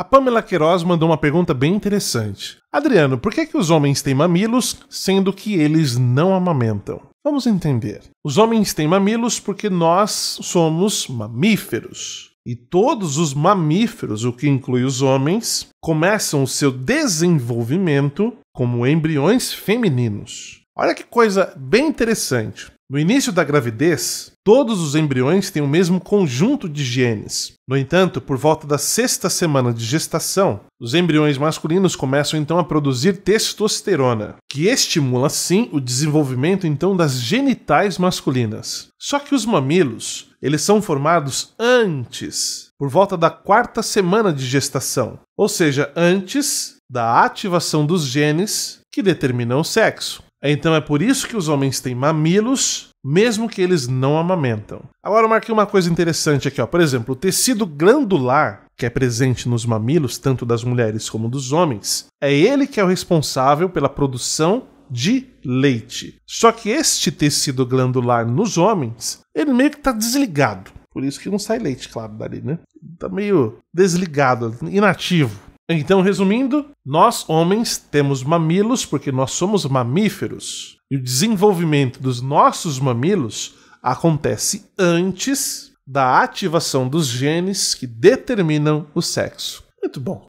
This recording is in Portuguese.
A Pamela Queiroz mandou uma pergunta bem interessante. Adriano, por que, que os homens têm mamilos, sendo que eles não amamentam? Vamos entender. Os homens têm mamilos porque nós somos mamíferos. E todos os mamíferos, o que inclui os homens, começam o seu desenvolvimento como embriões femininos. Olha que coisa bem interessante. No início da gravidez, todos os embriões têm o mesmo conjunto de genes. No entanto, por volta da sexta semana de gestação, os embriões masculinos começam então a produzir testosterona, que estimula sim o desenvolvimento então das genitais masculinas. Só que os mamilos, eles são formados antes, por volta da quarta semana de gestação, ou seja, antes da ativação dos genes que determinam o sexo. Então é por isso que os homens têm mamilos, mesmo que eles não amamentam. Agora eu marquei uma coisa interessante aqui, ó. Por exemplo, o tecido glandular, que é presente nos mamilos, tanto das mulheres como dos homens, é ele que é o responsável pela produção de leite. Só que este tecido glandular nos homens, ele meio que está desligado. Por isso que não sai leite, claro, dali, né? Tá meio desligado, inativo. Então, resumindo, nós homens temos mamilos porque nós somos mamíferos. E o desenvolvimento dos nossos mamilos acontece antes da ativação dos genes que determinam o sexo. Muito bom.